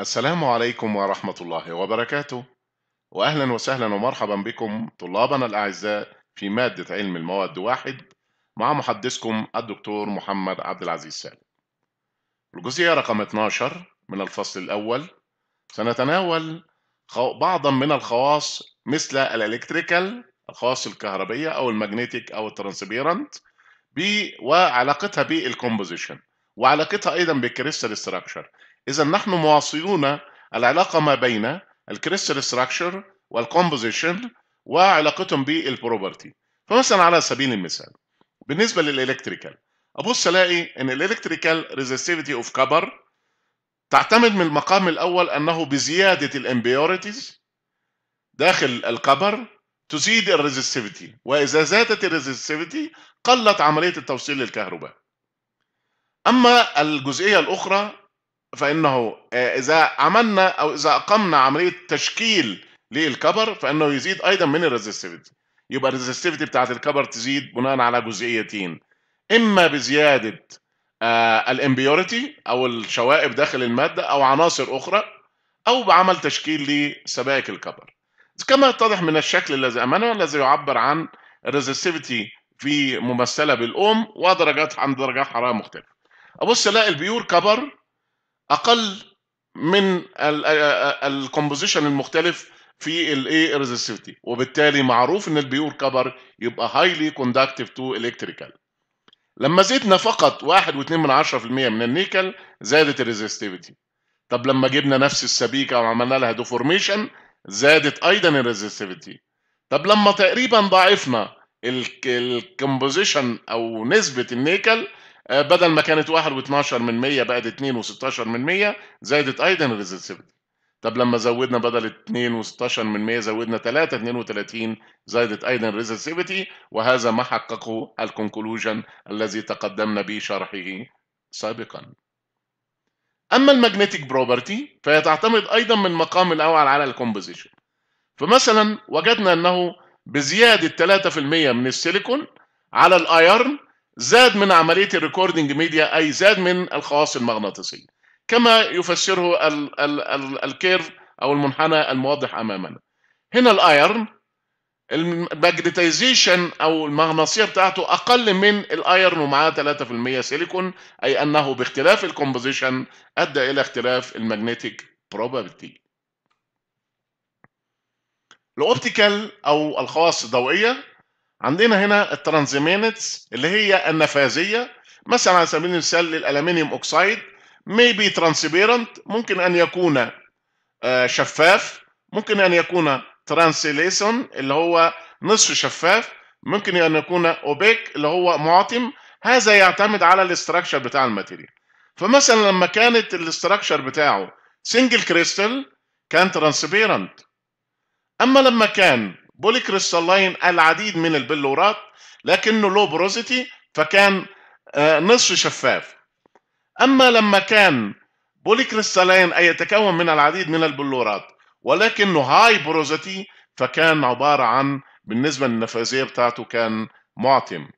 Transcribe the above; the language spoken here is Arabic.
السلام عليكم ورحمة الله وبركاته وأهلا وسهلا ومرحبا بكم طلابنا الأعزاء في مادة علم المواد واحد مع محدثكم الدكتور محمد عبد العزيز سالم الجزئية رقم 12 من الفصل الأول سنتناول بعضا من الخواص مثل الإلكتريكال الخواص الكهربية أو المagnetic أو الترانسبيرنت وعلاقتها بالكومبوزيشن وعلاقتها أيضا بالكريستال ستراكشر إذا نحن مواصلون العلاقة ما بين الكريستال ستراكشر والكومبوزيشن وعلاقتهم بالبروبرتي فمثلا على سبيل المثال بالنسبة للإلكتريكال أبص ألاقي إن الإلكتريكال ريزستيفيتي أوف كبر تعتمد من المقام الأول أنه بزيادة الامبيورتيز داخل الكبر تزيد الريزستيفيتي وإذا زادت الريزستيفيتي قلت عملية التوصيل للكهرباء أما الجزئية الأخرى فانه آه، اذا عملنا او اذا اقمنا عمليه تشكيل للكبر فانه يزيد ايضا من الريزستيفيتي يبقى الريزستيفيتي بتاعت الكبر تزيد بناء على جزئيتين اما بزياده آه، الامبيوريتي او الشوائب داخل الماده او عناصر اخرى او بعمل تشكيل لسبائك الكبر كما يتضح من الشكل الذي امامنا الذي يعبر عن الريزستيفيتي في ممثله بالام ودرجات عند درجات حراره مختلفه ابص الاقي البيور كبر اقل من الكومبوزيشن المختلف في الاي ريزستيفيتي وبالتالي معروف ان البيور كبر يبقى هايلي كوندكتيف تو الكتريكال لما زدنا فقط 1.2 من من النيكل زادت الريزستيفيتي طب لما جبنا نفس السبيكه وعملنا لها ديفورميشن زادت ايضا الريزستيفيتي طب لما تقريبا ضاعفنا الكومبوزيشن او نسبه النيكل آه، بدل ما كانت 1.12 من 100 بقت 2.16 من 100 زادت ايضا الريزستيفيتي طب لما زودنا بدل 2.16 من 100 زودنا 3 32 زادت ايضا الريزستيفيتي وهذا ما حققه الكونكلوجن الذي تقدمنا بشرحه سابقا اما الماجنتيك بروبرتي فهي تعتمد ايضا من مقام الاول على الكومبوزيشن فمثلا وجدنا انه بزياده 3% من السيليكون على الايرن زاد من عملية الريكوردينج ميديا أي زاد من الخواص المغناطيسية كما يفسره ال ال ال الكيرف أو المنحنى الموضح أمامنا هنا الايرن الماجنتيزيشن او المغناطيسيه بتاعته اقل من الايرن ومعاه 3% سيليكون اي انه باختلاف الكومبوزيشن ادى الى اختلاف الماجنتيك probability. الاوبتيكال او الخواص الضوئيه عندنا هنا الترانزيمينتس اللي هي النفاذيه مثلا على سبيل المثال للالمنيوم اوكسيد مي بي ترانسبيرنت ممكن ان يكون آه، شفاف ممكن ان يكون ترانسليسون اللي هو نصف شفاف ممكن ان يكون اوبيك اللي هو معتم هذا يعتمد على الاستراكشر بتاع الماتيريال فمثلا لما كانت الاستراكشر بتاعه سنجل كريستال كان ترانسبيرنت اما لما كان بوليكريستالين العديد من البلورات لكنه لو بروزيتي فكان آه، نصف شفاف أما لما كان بوليكريستالين أي يتكون من العديد من البلورات ولكنه هاي بروزيتي فكان عبارة عن بالنسبة للنفاذية بتاعته كان معتم